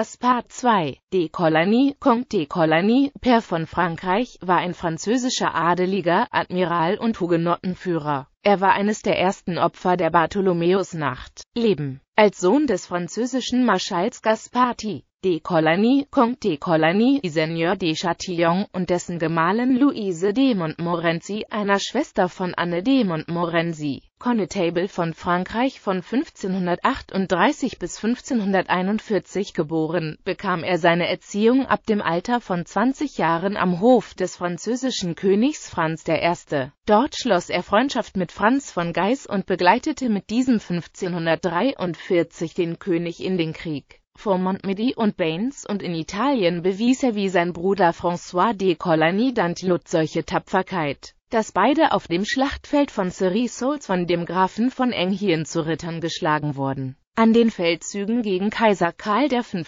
Das Part 2, De Colonie, Comte de Colonie, Père von Frankreich, war ein französischer Adeliger, Admiral und Hugenottenführer. Er war eines der ersten Opfer der Bartholomäusnacht. Leben Als Sohn des französischen Marschalls Gasparti de Coligny, Comte de Coligny, Seigneur de Châtillon und dessen Gemahlin Louise de Montmorency, einer Schwester von Anne de Montmorency, Connetable von Frankreich von 1538 bis 1541 geboren, bekam er seine Erziehung ab dem Alter von 20 Jahren am Hof des französischen Königs Franz I. Dort schloss er Freundschaft mit Franz von Geis und begleitete mit diesem 1543 den König in den Krieg vor Montmedy und Baines und in Italien bewies er wie sein Bruder François de Coligny Dantlot solche Tapferkeit, dass beide auf dem Schlachtfeld von Cerisouls von dem Grafen von Enghien zu Rittern geschlagen wurden. An den Feldzügen gegen Kaiser Karl V.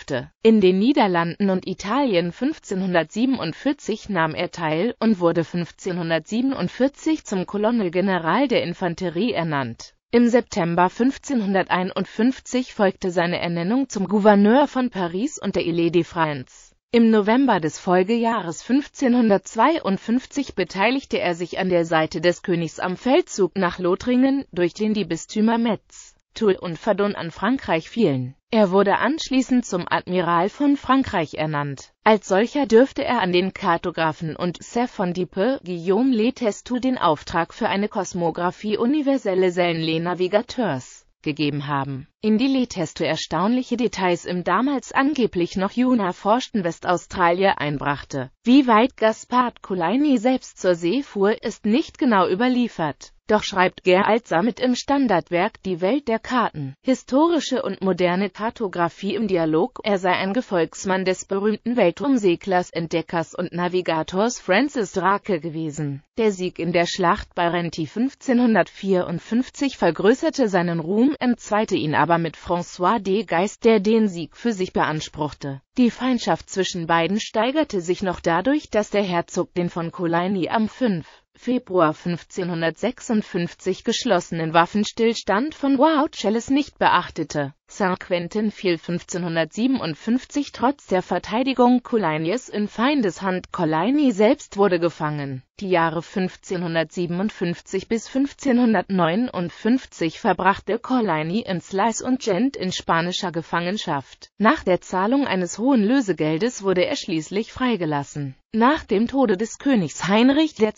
in den Niederlanden und Italien 1547 nahm er teil und wurde 1547 zum Colonel General der Infanterie ernannt. Im September 1551 folgte seine Ernennung zum Gouverneur von Paris und der Ile-de-France. Im November des Folgejahres 1552 beteiligte er sich an der Seite des Königs am Feldzug nach Lothringen, durch den die Bistümer Metz, Toul und Verdun an Frankreich fielen er wurde anschließend zum Admiral von Frankreich ernannt. Als solcher dürfte er an den Kartografen und Chef von Dieppe, Guillaume Letestu, den Auftrag für eine Kosmographie universelle Sellenle Navigateurs gegeben haben. In die Letestu erstaunliche Details im damals angeblich noch jung erforschten Westaustralien einbrachte. Wie weit Gaspard Coligny selbst zur See fuhr, ist nicht genau überliefert. Doch schreibt Gerald Sammet im Standardwerk Die Welt der Karten, historische und moderne Kartografie im Dialog, er sei ein Gefolgsmann des berühmten Weltumseglers, Entdeckers und Navigators Francis Drake gewesen. Der Sieg in der Schlacht bei Renti 1554 vergrößerte seinen Ruhm, entzweite ihn aber mit François de Geist, der den Sieg für sich beanspruchte. Die Feindschaft zwischen beiden steigerte sich noch dadurch, dass der Herzog den von Coligny am 5. Februar 1556 geschlossenen Waffenstillstand von Wow Chalice nicht beachtete St. Quentin fiel 1557 trotz der Verteidigung Colignes in Feindeshand. Coligny selbst wurde gefangen. Die Jahre 1557 bis 1559 verbrachte Coligny in Slice und Gent in spanischer Gefangenschaft. Nach der Zahlung eines hohen Lösegeldes wurde er schließlich freigelassen. Nach dem Tode des Königs Heinrich II.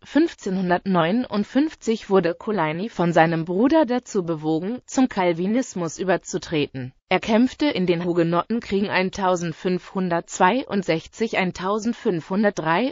1559 wurde Coligny von seinem Bruder dazu bewogen, zum Calvinismus überzeugt zurückzutreten. Er kämpfte in den Hugenottenkriegen 1562, 1563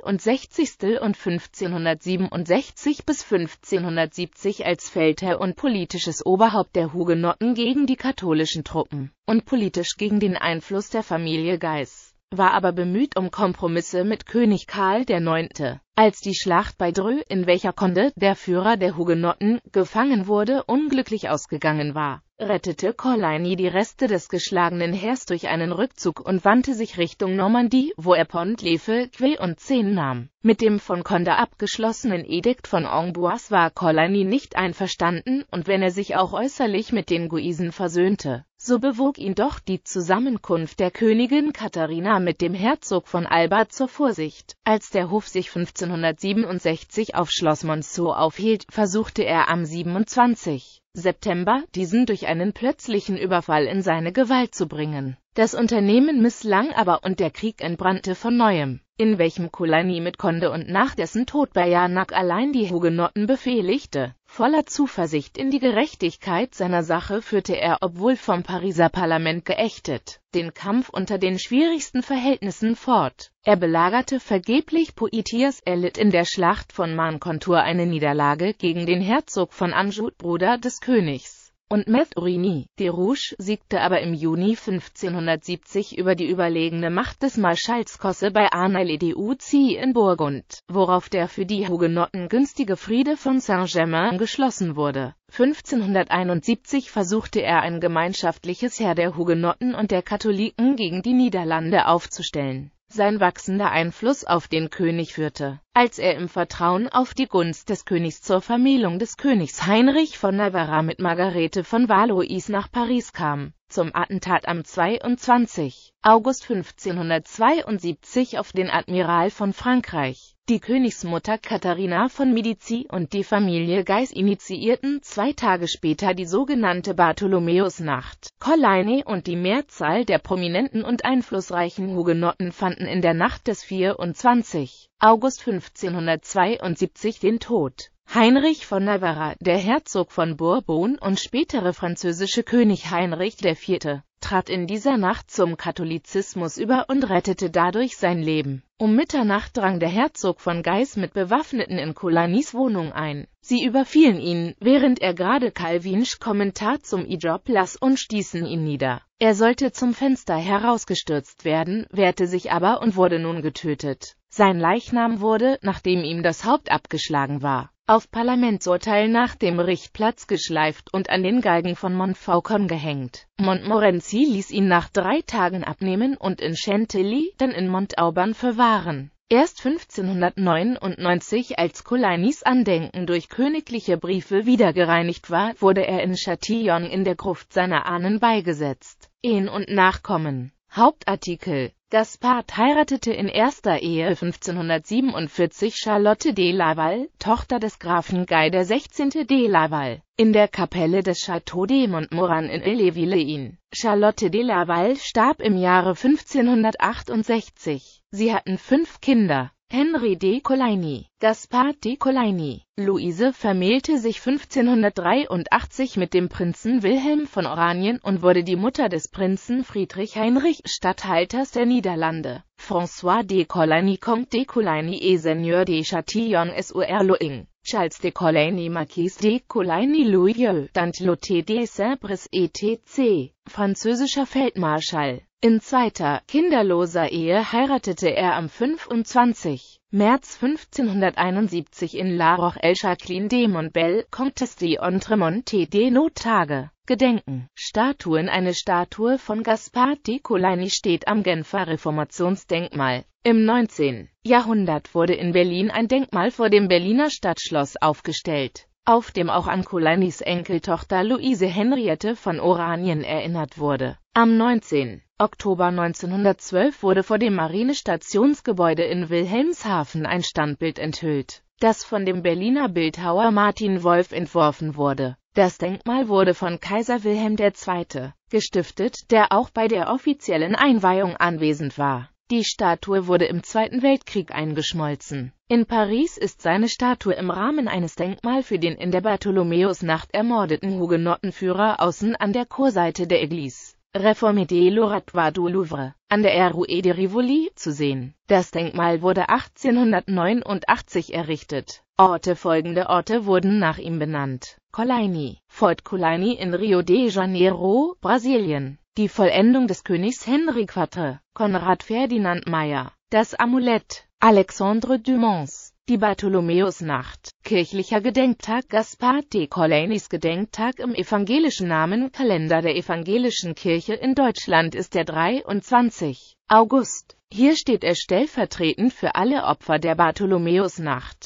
und 1567 bis 1570 als Feldherr und politisches Oberhaupt der Hugenotten gegen die katholischen Truppen und politisch gegen den Einfluss der Familie Geis war aber bemüht um Kompromisse mit König Karl IX. Als die Schlacht bei Drö, in welcher Konde, der Führer der Hugenotten, gefangen wurde, unglücklich ausgegangen war, rettete Coligny die Reste des geschlagenen Heers durch einen Rückzug und wandte sich Richtung Normandie, wo er Pont-Lefe, Quay und Seine nahm. Mit dem von Conde abgeschlossenen Edikt von Amboise war Coligny nicht einverstanden und wenn er sich auch äußerlich mit den Guisen versöhnte, so bewog ihn doch die Zusammenkunft der Königin Katharina mit dem Herzog von Alba zur Vorsicht. Als der Hof sich 1567 auf Schloss Monceau aufhielt, versuchte er am 27. September, diesen durch einen plötzlichen Überfall in seine Gewalt zu bringen. Das Unternehmen misslang aber und der Krieg entbrannte von neuem, in welchem Coligny mit Konde und nach dessen Tod bei Janak allein die Hugenotten befehligte. Voller Zuversicht in die Gerechtigkeit seiner Sache führte er, obwohl vom Pariser Parlament geächtet, den Kampf unter den schwierigsten Verhältnissen fort. Er belagerte vergeblich Poitiers, erlitt in der Schlacht von Mancontour eine Niederlage gegen den Herzog von Anjou, Bruder des Königs und Methurini. De Rouge siegte aber im Juni 1570 über die überlegene Macht des Marschalls Cosse bei Arnale de Uzi in Burgund, worauf der für die Hugenotten günstige Friede von Saint-Germain geschlossen wurde. 1571 versuchte er ein gemeinschaftliches Heer der Hugenotten und der Katholiken gegen die Niederlande aufzustellen sein wachsender Einfluss auf den König führte. Als er im Vertrauen auf die Gunst des Königs zur Vermählung des Königs Heinrich von Navarra mit Margarete von Valois nach Paris kam, zum Attentat am 22. August 1572 auf den Admiral von Frankreich, die Königsmutter Katharina von Medici und die Familie Geis initiierten zwei Tage später die sogenannte Bartholomäusnacht. Colleini und die Mehrzahl der prominenten und einflussreichen Hugenotten fanden in der Nacht des 24. August 1572 den Tod. Heinrich von Navarra, der Herzog von Bourbon und spätere französische König Heinrich IV., trat in dieser Nacht zum Katholizismus über und rettete dadurch sein Leben. Um Mitternacht drang der Herzog von Geis mit Bewaffneten in Colanis Wohnung ein. Sie überfielen ihn, während er gerade Calvins Kommentar zum Ijab las und stießen ihn nieder. Er sollte zum Fenster herausgestürzt werden, wehrte sich aber und wurde nun getötet. Sein Leichnam wurde, nachdem ihm das Haupt abgeschlagen war, auf Parlamentsurteil nach dem Richtplatz geschleift und an den Galgen von Montfaucon gehängt. Montmorency ließ ihn nach drei Tagen abnehmen und in Chantilly, dann in Montauban verwahren. Erst 1599, als Colignys Andenken durch königliche Briefe wiedergereinigt war, wurde er in Châtillon in der Gruft seiner Ahnen beigesetzt. Ehen und Nachkommen Hauptartikel das Paar heiratete in erster Ehe 1547 Charlotte de Laval, Tochter des Grafen Guy XVI. de Laval, in der Kapelle des Château de Montmoran in ille Charlotte de Laval starb im Jahre 1568. Sie hatten fünf Kinder. Henry de Coligny, Gaspard de Coligny. Luise vermählte sich 1583 mit dem Prinzen Wilhelm von Oranien und wurde die Mutter des Prinzen Friedrich Heinrich, Statthalters der Niederlande. François de Coligny, Comte de Coligny et Seigneur de Châtillon sur Loing. Charles de Coligny Marquis de Coligny Louis Dantloté de Saint-Brice etc., französischer Feldmarschall. In zweiter, kinderloser Ehe heiratete er am 25. März 1571 in La Roche-el-Jacqueline de Montbel, Comtesse d'Ontremonte de Notage. Gedenken. Statuen Eine Statue von Gaspard di Coligny steht am Genfer Reformationsdenkmal. Im 19. Jahrhundert wurde in Berlin ein Denkmal vor dem Berliner Stadtschloss aufgestellt auf dem auch an Colanis Enkeltochter Luise Henriette von Oranien erinnert wurde. Am 19. Oktober 1912 wurde vor dem Marinestationsgebäude in Wilhelmshaven ein Standbild enthüllt, das von dem Berliner Bildhauer Martin Wolf entworfen wurde. Das Denkmal wurde von Kaiser Wilhelm II. gestiftet, der auch bei der offiziellen Einweihung anwesend war. Die Statue wurde im Zweiten Weltkrieg eingeschmolzen. In Paris ist seine Statue im Rahmen eines Denkmal für den in der Bartholomäusnacht ermordeten Hugenottenführer außen an der Chorseite der Église Réformée de l'Oratoire du Louvre an der Rue de Rivoli zu sehen. Das Denkmal wurde 1889 errichtet. Orte folgende Orte wurden nach ihm benannt. Coligny, Fort Coligny in Rio de Janeiro, Brasilien die Vollendung des Königs Henri IV, Konrad Ferdinand Meyer, das Amulett, Alexandre Dumonts, die Bartholomäusnacht, kirchlicher Gedenktag Gaspar de Corlanis Gedenktag im evangelischen Namen Kalender der evangelischen Kirche in Deutschland ist der 23. August. Hier steht er stellvertretend für alle Opfer der Bartholomäusnacht.